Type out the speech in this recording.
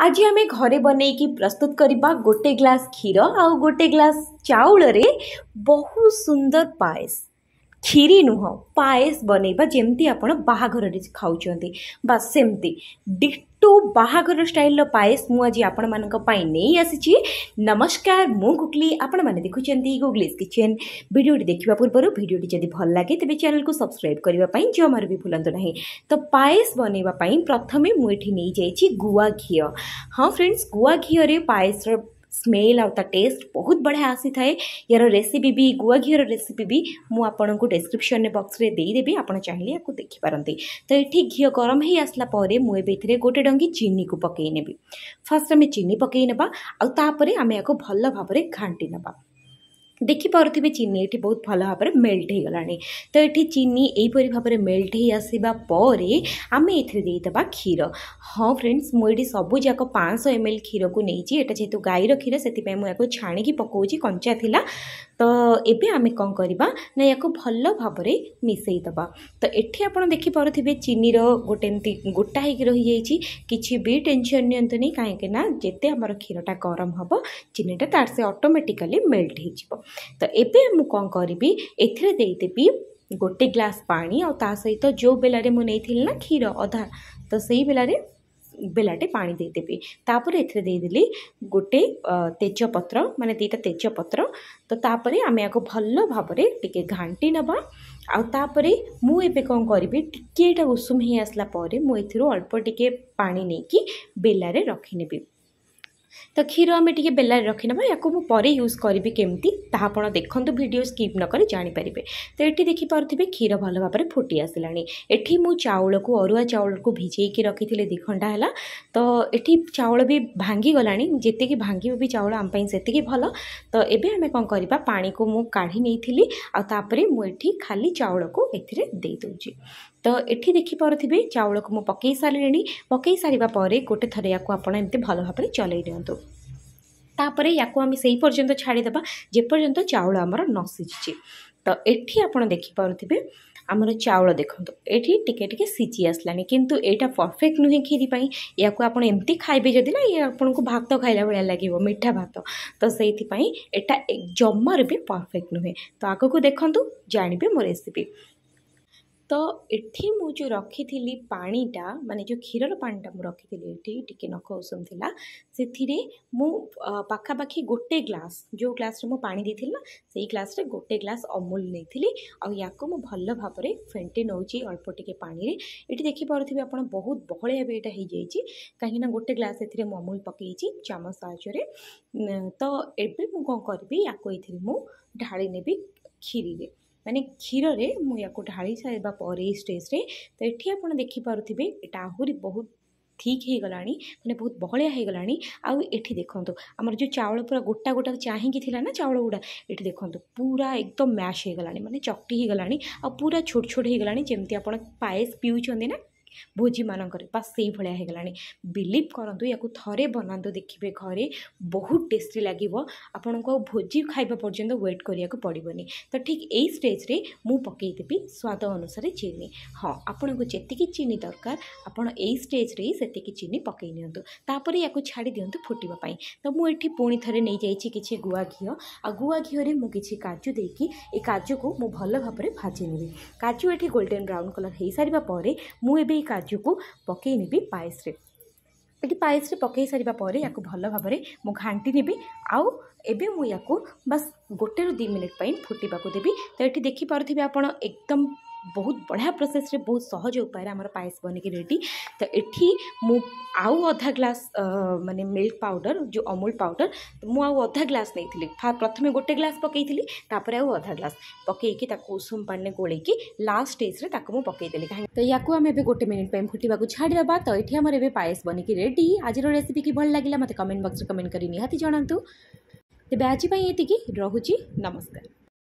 आज आम घरे बन प्रस्तुत करने गोटे ग्लास क्षीर आ गए ग्लास चाउल बहुत सुंदर पायस खीरी नुह पायस बनवा जमी आप बाहर खाऊँ सेमती टू बाहा स्टाइल पायस मुझे आपण मानी नहीं आसी नमस्कार मुगली आपण मैंने देखुंत गुगलीज किचेन भिडियोटी देखा पूर्व भिडियोटी जब भल लगे तेज चेल को सब्सक्राइब करने जमार भी भूलो ना तो पायस बनवाई प्रथम मुझे नहीं जाइए गुआ घी हाँ फ्रेंड्स गुआ घी पायस स्मेल आउ टेस्ट बहुत बढ़िया आसी थाए यार रेसीपी भी गुआ घी रेसीपी भी मुझे डेस्क्रिप्सन बक्स में देदेवि आप चाहिए या देखिपारती तो ये घी गरम हो आसला मुझे गोटे डंगी चीनी को पकईने फास्ट आम चीनी पकईने आम या भल भाव घाटी नवा ଦେଖିପାରୁଥିବେ ଚିନି ଏଠି ବହୁତ ଭଲ ଭାବରେ ମେଲ୍ଟ ହୋଇଗଲାଣି ତ ଏଠି ଚିନି ଏହିପରି ଭାବରେ ମେଲ୍ଟ ହୋଇ ଆସିବା ପରେ ଆମେ ଏଥିରେ ଦେଇଦେବା କ୍ଷୀର ହଁ ଫ୍ରେଣ୍ଡସ୍ ମୁଁ ଏଠି ସବୁଯାକ ପାଞ୍ଚଶହ ଏମ୍ ଏଲ୍ କ୍ଷୀରକୁ ନେଇଛି ଏଇଟା ଯେହେତୁ ଗାଈର କ୍ଷୀର ସେଥିପାଇଁ ମୁଁ ଏହାକୁ ଛାଣିକି ପକାଉଛି କଞ୍ଚା ଥିଲା ତ ଏବେ ଆମେ କ'ଣ କରିବା ନା ୟାକୁ ଭଲ ଭାବରେ ମିଶାଇ ଦେବା ତ ଏଠି ଆପଣ ଦେଖିପାରୁଥିବେ ଚିନିର ଗୋଟେ ଏମିତି ଗୋଟା ହେଇକି ରହିଯାଇଛି କିଛି ବି ଟେନସନ୍ ନିଅନ୍ତୁନି କାହିଁକି ନା ଯେତେ ଆମର କ୍ଷୀରଟା ଗରମ ହେବ ଚିନିଟା ତାର ସେ ଅଟୋମେଟିକାଲି ମେଲ୍ଟ ହେଇଯିବ ତ ଏବେ ମୁଁ କ'ଣ କରିବି ଏଥିରେ ଦେଇଦେବି ଗୋଟେ ଗ୍ଲାସ୍ ପାଣି ଆଉ ତା ସହିତ ଯେଉଁ ବେଲାରେ ମୁଁ ନେଇଥିଲି ନା କ୍ଷୀର ଅଧା ତ ସେଇ ବେଲାରେ ବେଲାଟେ ପାଣି ଦେଇଦେବି ତାପରେ ଏଥିରେ ଦେଇଦେଲି ଗୋଟେ ତେଜପତ୍ର ମାନେ ଦୁଇଟା ତେଜପତ୍ର ତ ତାପରେ ଆମେ ଆକୁ ଭଲ ଭାବରେ ଟିକେ ଘାଣ୍ଟି ନେବା ଆଉ ତାପରେ ମୁଁ ଏବେ କ'ଣ କରିବି ଟିକିଏ ଏଇଟା ଉଷୁମ ହେଇ ଆସିଲା ପରେ ମୁଁ ଏଥିରୁ ଅଳ୍ପ ଟିକେ ପାଣି ନେଇକି ବେଲାରେ ରଖିନେବି ତ କ୍ଷୀର ଆମେ ଟିକେ ବେଲାରେ ରଖିନେବା ୟାକୁ ମୁଁ ପରେ ୟୁଜ୍ କରିବି କେମିତି ତାହା ଆପଣ ଦେଖନ୍ତୁ ଭିଡ଼ିଓ ସ୍କିପ୍ ନକରି ଜାଣିପାରିବେ ତ ଏଠି ଦେଖିପାରୁଥିବେ କ୍ଷୀର ଭଲ ଭାବରେ ଫୁଟି ଆସିଲାଣି ଏଠି ମୁଁ ଚାଉଳକୁ ଅରୁଆ ଚାଉଳକୁ ଭିଜେଇକି ରଖିଥିଲି ଦୁଇ ଘଣ୍ଟା ହେଲା ତ ଏଠି ଚାଉଳ ବି ଭାଙ୍ଗିଗଲାଣି ଯେତିକି ଭାଙ୍ଗିବ ବି ଚାଉଳ ଆମ ପାଇଁ ସେତିକି ଭଲ ତ ଏବେ ଆମେ କ'ଣ କରିବା ପାଣିକୁ ମୁଁ କାଢ଼ି ନେଇଥିଲି ଆଉ ତାପରେ ମୁଁ ଏଠି ଖାଲି ଚାଉଳକୁ ଏଥିରେ ଦେଇଦେଉଛି ତ ଏଠି ଦେଖିପାରୁଥିବେ ଚାଉଳକୁ ମୁଁ ପକାଇ ସାରିଲିଣି ପକାଇ ସାରିବା ପରେ ଗୋଟେ ଥର ୟାକୁ ଆପଣ ଏମିତି ଭଲ ଭାବରେ ଚଲେଇ ଦିଅନ୍ତୁ ଦିଅନ୍ତୁ ତାପରେ ୟାକୁ ଆମେ ସେଇ ପର୍ଯ୍ୟନ୍ତ ଛାଡ଼ିଦେବା ଯେପର୍ଯ୍ୟନ୍ତ ଚାଉଳ ଆମର ନ ସିଝିଛି ତ ଏଠି ଆପଣ ଦେଖିପାରୁଥିବେ ଆମର ଚାଉଳ ଦେଖନ୍ତୁ ଏଠି ଟିକେ ଟିକେ ସିଝି ଆସିଲାଣି କିନ୍ତୁ ଏଇଟା ପରଫେକ୍ଟ ନୁହେଁ କ୍ଷୀରି ପାଇଁ ଏହାକୁ ଆପଣ ଏମିତି ଖାଇବେ ଯଦି ନା ଇଏ ଆପଣଙ୍କୁ ଭାତ ଖାଇଲା ଭଳିଆ ଲାଗିବ ମିଠା ଭାତ ତ ସେଇଥିପାଇଁ ଏଇଟା ଜମାରୁ ବି ପରଫେକ୍ଟ ନୁହେଁ ତ ଆଗକୁ ଦେଖନ୍ତୁ ଜାଣିବେ ମୋ ରେସିପି ତ ଏଠି ମୁଁ ଯେଉଁ ରଖିଥିଲି ପାଣିଟା ମାନେ ଯେଉଁ କ୍ଷୀରର ପାଣିଟା ମୁଁ ରଖିଥିଲି ଏଠି ଟିକେ ନଖ ଉଷୁମ ଥିଲା ସେଥିରେ ମୁଁ ପାଖାପାଖି ଗୋଟେ ଗ୍ଲାସ୍ ଯେଉଁ ଗ୍ଲାସ୍ରେ ମୁଁ ପାଣି ଦେଇଥିଲି ନା ସେଇ ଗ୍ଲାସ୍ରେ ଗୋଟେ ଗ୍ଲାସ୍ ଅମୁଲ ନେଇଥିଲି ଆଉ ୟାକୁ ମୁଁ ଭଲ ଭାବରେ ଫେଣ୍ଟି ନେଉଛି ଅଳ୍ପ ଟିକେ ପାଣିରେ ଏଠି ଦେଖିପାରୁଥିବେ ଆପଣ ବହୁତ ବହଳିଆ ବି ଏଇଟା ହେଇଯାଇଛି କାହିଁକିନା ଗୋଟେ ଗ୍ଲାସ୍ ଏଥିରେ ମୁଁ ଅମୁଲ ପକାଇଛି ଚାମଚ ସାହାଯ୍ୟରେ ତ ଏବେ ମୁଁ କ'ଣ କରିବି ୟାକୁ ଏଥିରେ ମୁଁ ଢାଳି ନେବି କ୍ଷୀରିରେ ମାନେ କ୍ଷୀରରେ ମୁଁ ୟାକୁ ଢାଳି ସାରିବା ପରେ ଏଇ ଷ୍ଟେଜ୍ରେ ତ ଏଠି ଆପଣ ଦେଖିପାରୁଥିବେ ଏଇଟା ଆହୁରି ବହୁତ ଠିକ୍ ହୋଇଗଲାଣି ମାନେ ବହୁତ ବହଳିଆ ହୋଇଗଲାଣି ଆଉ ଏଠି ଦେଖନ୍ତୁ ଆମର ଯେଉଁ ଚାଉଳ ପୁରା ଗୋଟା ଗୋଟା ଚାହିଁକି ଥିଲା ନା ଚାଉଳ ଗୁଡ଼ା ଏଠି ଦେଖନ୍ତୁ ପୁରା ଏକଦମ ମ୍ୟାଶ୍ ହୋଇଗଲାଣି ମାନେ ଚକଟି ହୋଇଗଲାଣି ଆଉ ପୁରା ଛୋଟ ଛୋଟ ହୋଇଗଲାଣି ଯେମିତି ଆପଣ ପାଏସ୍ ପିଉଛନ୍ତି ନା ଭୋଜିମାନଙ୍କରେ ବା ସେଇଭଳିଆ ହେଇଗଲାଣି ବିଲିଭ୍ କରନ୍ତୁ ୟାକୁ ଥରେ ବନାନ୍ତୁ ଦେଖିବେ ଘରେ ବହୁତ ଟେଷ୍ଟି ଲାଗିବ ଆପଣଙ୍କୁ ଆଉ ଭୋଜି ଖାଇବା ପର୍ଯ୍ୟନ୍ତ ୱେଟ୍ କରିବାକୁ ପଡ଼ିବନି ତ ଠିକ୍ ଏଇ ଷ୍ଟେଜ୍ରେ ମୁଁ ପକାଇଦେବି ସ୍ୱାଦ ଅନୁସାରେ ଚିନି ହଁ ଆପଣଙ୍କୁ ଯେତିକି ଚିନି ଦରକାର ଆପଣ ଏଇ ଷ୍ଟେଜ୍ରେ ସେତିକି ଚିନି ପକାଇ ନିଅନ୍ତୁ ତାପରେ ୟାକୁ ଛାଡ଼ି ଦିଅନ୍ତୁ ଫୁଟିବା ପାଇଁ ତ ମୁଁ ଏଠି ପୁଣି ଥରେ ନେଇଯାଇଛି କିଛି ଗୁଆ ଘିଅ ଆଉ ଗୁଆ ଘିଅରେ ମୁଁ କିଛି କାଜୁ ଦେଇକି ଏ କାଜୁକୁ ମୁଁ ଭଲ ଭାବରେ ଭାଜି ନେବି କାଜୁ ଏଠି ଗୋଲ୍ଡେନ୍ ବ୍ରାଉନ୍ କଲର୍ ହୋଇସାରିବା ପରେ ମୁଁ ଏବେ ଏହି କାଜୁକୁ ପକାଇ ନେବି ପାଏସରେ ଏଠି ପାଏସରେ ପକାଇ ସାରିବା ପରେ ୟାକୁ ଭଲ ଭାବରେ ମୁଁ ଘାଣ୍ଟି ନେବି ଆଉ ଏବେ ମୁଁ ୟାକୁ ବାସ୍ ଗୋଟେରୁ ଦୁଇ ମିନିଟ୍ ପାଇଁ ଫୁଟିବାକୁ ଦେବି ତ ଏଠି ଦେଖିପାରୁଥିବେ ଆପଣ ଏକଦମ बहुत बढ़िया प्रोसेस रे बहुत सहज उपाय पायस बन के रेडी तो ये मु अधा ग्लास माने मिल्क पाउडर जो अमूल पाउडर तो मु आउ ग्लास नहीं प्रथम गोटे ग्लास पकईली तापर आउ ग्लास पकईकी उषुम पानी में गोल की लास्ट स्टेज में ताको पकईदेली कहीं तो या गोटे मिनिटाई फुटा को छाड़दा तो ये आम पायस बन कि रेड आज रेसीपी की भल लगे मतलब कमेंट बक्स में कमेंट करें निहाती जनातु तेज आजपाई ये रोज नमस्कार